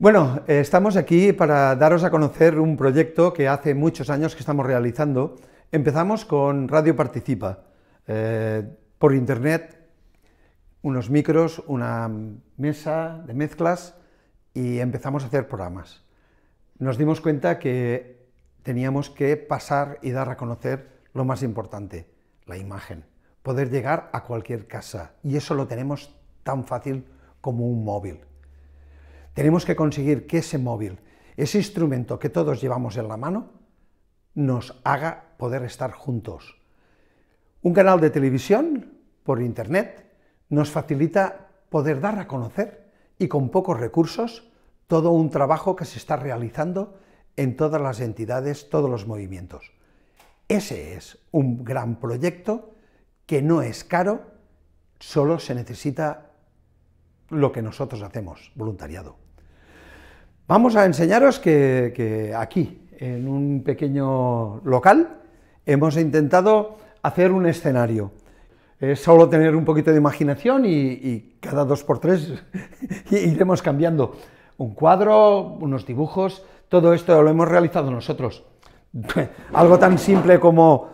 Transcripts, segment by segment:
Bueno, eh, estamos aquí para daros a conocer un proyecto que hace muchos años que estamos realizando. Empezamos con Radio Participa, eh, por internet, unos micros, una mesa de mezclas y empezamos a hacer programas. Nos dimos cuenta que teníamos que pasar y dar a conocer lo más importante, la imagen, poder llegar a cualquier casa. Y eso lo tenemos tan fácil como un móvil. Tenemos que conseguir que ese móvil, ese instrumento que todos llevamos en la mano, nos haga poder estar juntos. Un canal de televisión por Internet nos facilita poder dar a conocer y con pocos recursos todo un trabajo que se está realizando en todas las entidades, todos los movimientos. Ese es un gran proyecto que no es caro, solo se necesita lo que nosotros hacemos, voluntariado. Vamos a enseñaros que, aquí, en un pequeño local, hemos intentado hacer un escenario. Es solo tener un poquito de imaginación y, cada dos por tres iremos cambiando. Un cuadro, unos dibujos, todo esto lo hemos realizado nosotros. Algo tan simple como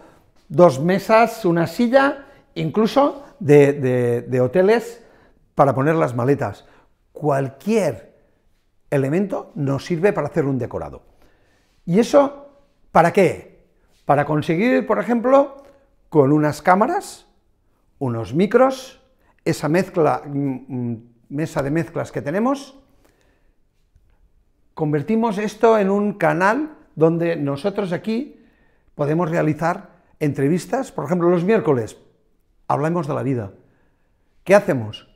dos mesas, una silla, incluso de hoteles para poner las maletas. Cualquier elemento nos sirve para hacer un decorado. ¿Y eso para qué? Para conseguir, por ejemplo, con unas cámaras, unos micros, esa mezcla, mm, mm, mesa de mezclas que tenemos, convertimos esto en un canal donde nosotros aquí podemos realizar entrevistas, por ejemplo, los miércoles, hablamos de la vida. ¿Qué hacemos?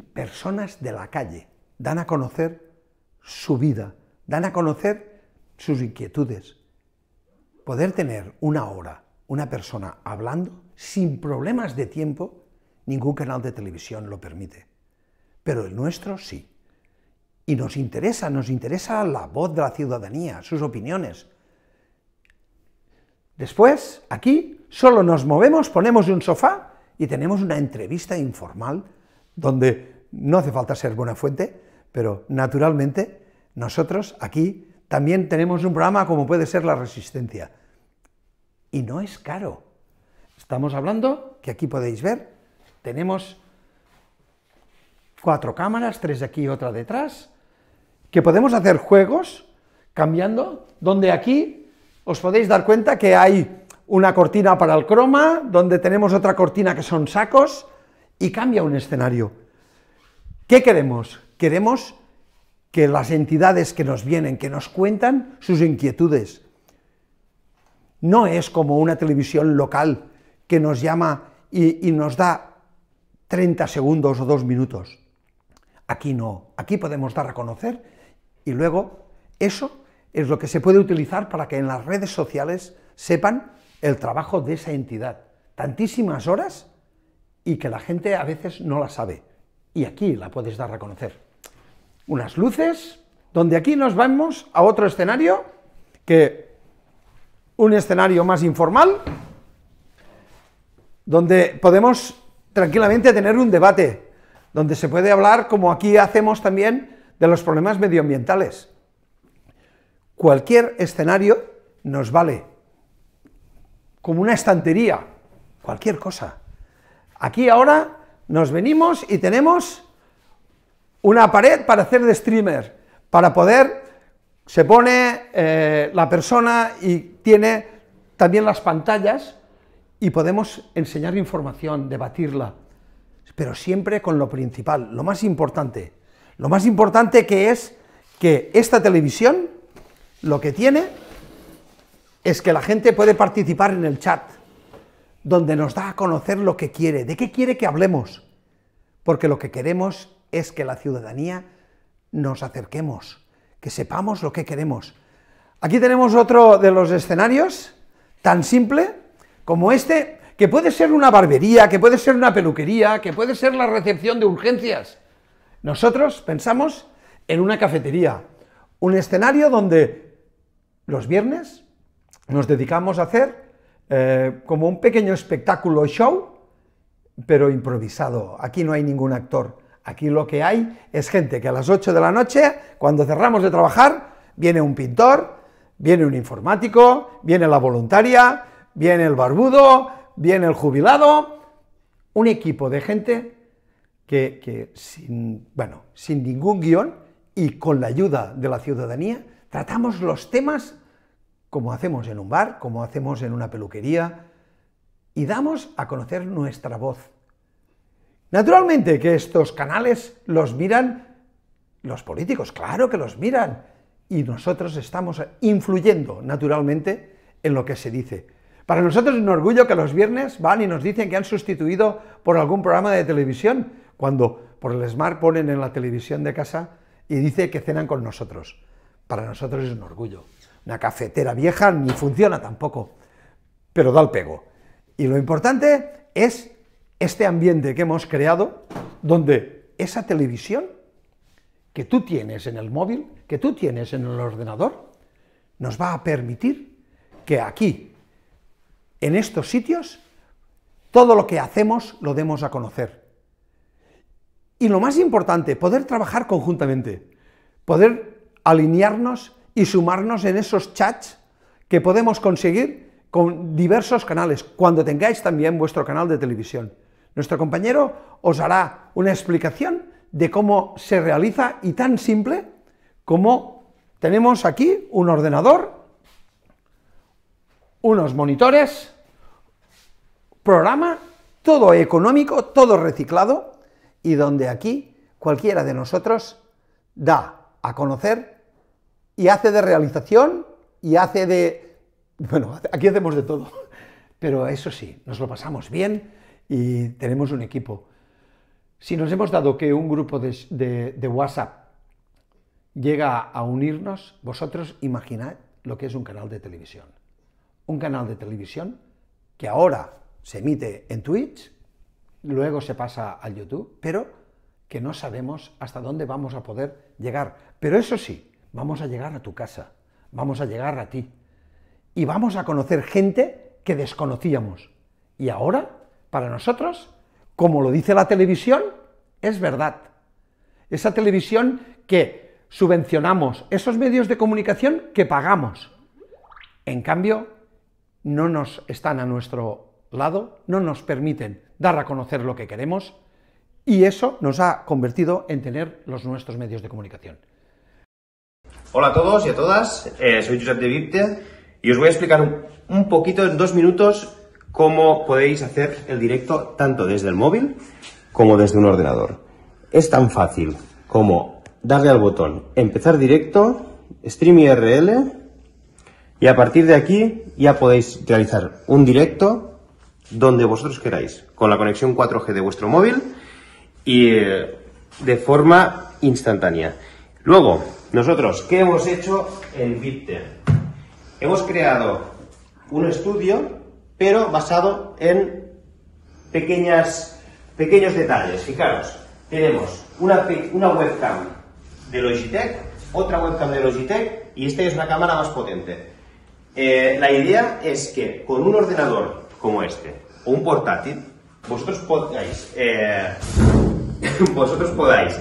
personas de la calle, dan a conocer su vida, dan a conocer sus inquietudes. Poder tener una hora, una persona hablando, sin problemas de tiempo, ningún canal de televisión lo permite. Pero el nuestro sí. Y nos interesa, nos interesa la voz de la ciudadanía, sus opiniones. Después, aquí, solo nos movemos, ponemos un sofá y tenemos una entrevista informal donde no hace falta ser buena fuente, pero naturalmente nosotros aquí también tenemos un programa como puede ser la resistencia. Y no es caro. Estamos hablando, que aquí podéis ver, tenemos cuatro cámaras, tres de aquí y otra detrás, que podemos hacer juegos cambiando, donde aquí os podéis dar cuenta que hay una cortina para el croma, donde tenemos otra cortina que son sacos, y cambia un escenario. ¿Qué queremos? Queremos que las entidades que nos vienen, que nos cuentan sus inquietudes. No es como una televisión local que nos llama y, nos da 30 segundos o dos minutos. Aquí no, aquí podemos dar a conocer y luego eso es lo que se puede utilizar para que en las redes sociales sepan el trabajo de esa entidad. Tantísimas horas y que la gente a veces no la sabe y aquí la puedes dar a conocer. Unas luces, donde aquí nos vamos a otro escenario, que un escenario más informal, donde podemos tranquilamente tener un debate, donde se puede hablar, como aquí hacemos también, de los problemas medioambientales. Cualquier escenario nos vale, como una estantería, cualquier cosa. Aquí ahora nos venimos y tenemos una pared para hacer de streamer, para poder, se pone eh, la persona y tiene también las pantallas y podemos enseñar información, debatirla, pero siempre con lo principal, lo más importante. Lo más importante que es que esta televisión lo que tiene es que la gente puede participar en el chat donde nos da a conocer lo que quiere, de qué quiere que hablemos, porque lo que queremos es que la ciudadanía nos acerquemos, que sepamos lo que queremos. Aquí tenemos otro de los escenarios, tan simple como este, que puede ser una barbería, que puede ser una peluquería, que puede ser la recepción de urgencias. Nosotros pensamos en una cafetería, un escenario donde los viernes nos dedicamos a hacer eh, como un pequeño espectáculo show, pero improvisado. Aquí no hay ningún actor. Aquí lo que hay es gente que a las 8 de la noche, cuando cerramos de trabajar, viene un pintor, viene un informático, viene la voluntaria, viene el barbudo, viene el jubilado, un equipo de gente que, sin, bueno, sin ningún guión y con la ayuda de la ciudadanía, tratamos los temas como hacemos en un bar, como hacemos en una peluquería, y damos a conocer nuestra voz. Naturalmente que estos canales los miran los políticos, claro que los miran, y nosotros estamos influyendo naturalmente en lo que se dice. Para nosotros es un orgullo que los viernes van y nos dicen que han sustituido por algún programa de televisión, cuando por el smart ponen en la televisión de casa y dice que cenan con nosotros. Para nosotros es un orgullo una cafetera vieja ni funciona tampoco, pero da el pego. Y lo importante es este ambiente que hemos creado, donde esa televisión que tú tienes en el móvil, que tú tienes en el ordenador, nos va a permitir que aquí, en estos sitios, todo lo que hacemos lo demos a conocer. Y lo más importante, poder trabajar conjuntamente, poder alinearnos y sumarnos en esos chats que podemos conseguir con diversos canales, cuando tengáis también vuestro canal de televisión. Nuestro compañero os hará una explicación de cómo se realiza y tan simple como tenemos aquí un ordenador, unos monitores, programa, todo económico, todo reciclado, y donde aquí cualquiera de nosotros da a conocer y hace de realización y hace de... Bueno, aquí hacemos de todo, pero eso sí, nos lo pasamos bien y tenemos un equipo. Si nos hemos dado que un grupo de, WhatsApp llega a unirnos, vosotros imaginad lo que es un canal de televisión. Un canal de televisión que ahora se emite en Twitch, luego se pasa al YouTube, pero que no sabemos hasta dónde vamos a poder llegar. Pero eso sí, vamos a llegar a tu casa, vamos a llegar a ti. Y vamos a conocer gente que desconocíamos. Y ahora, para nosotros, como lo dice la televisión, es verdad. Esa televisión que subvencionamos, esos medios de comunicación que pagamos. En cambio, no nos están a nuestro lado, no nos permiten dar a conocer lo que queremos y eso nos ha convertido en tener los nuestros medios de comunicación. Hola a todos y a todas, eh, soy Josep de Vipte y os voy a explicar un, poquito en dos minutos cómo podéis hacer el directo tanto desde el móvil como desde un ordenador. Es tan fácil como darle al botón empezar directo, stream IRL y a partir de aquí ya podéis realizar un directo donde vosotros queráis, con la conexión 4G de vuestro móvil y eh, de forma instantánea. Luego, nosotros, ¿qué hemos hecho en Bitter? Hemos creado un estudio, pero basado en pequeñas, pequeños detalles. Fijaros, tenemos una, una webcam de Logitech, otra webcam de Logitech y esta es una cámara más potente. Eh, la idea es que con un ordenador como este o un portátil, vosotros podáis, eh, vosotros podáis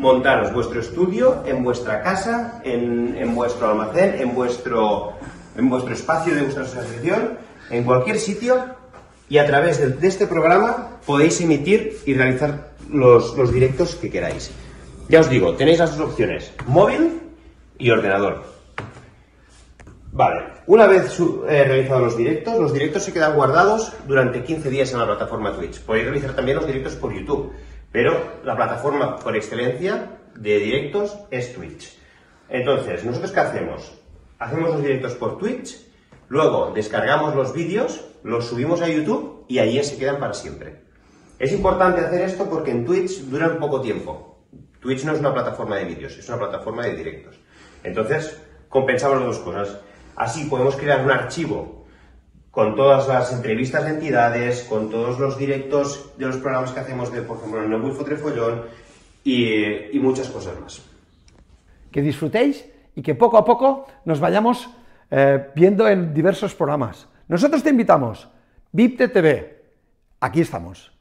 montaros vuestro estudio en vuestra casa, en, vuestro almacén, en vuestro, en vuestro espacio de vuestra asociación, en cualquier sitio y a través de, este programa podéis emitir y realizar los, directos que queráis. Ya os digo, tenéis las dos opciones, móvil y ordenador. Vale, una vez eh, realizados los directos, los directos se quedan guardados durante 15 días en la plataforma Twitch. Podéis realizar también los directos por YouTube. Pero la plataforma por excelencia de directos es Twitch. Entonces, ¿nosotros qué hacemos? Hacemos los directos por Twitch, luego descargamos los vídeos, los subimos a YouTube y allí se quedan para siempre. Es importante hacer esto porque en Twitch duran poco tiempo. Twitch no es una plataforma de vídeos, es una plataforma de directos. Entonces, compensamos las dos cosas. Así podemos crear un archivo con todas las entrevistas de entidades, con todos los directos de los programas que hacemos de, por ejemplo, el Nuevo Trefollón y, muchas cosas más. Que disfrutéis y que poco a poco nos vayamos eh, viendo en diversos programas. Nosotros te invitamos, VIPTE TV, aquí estamos.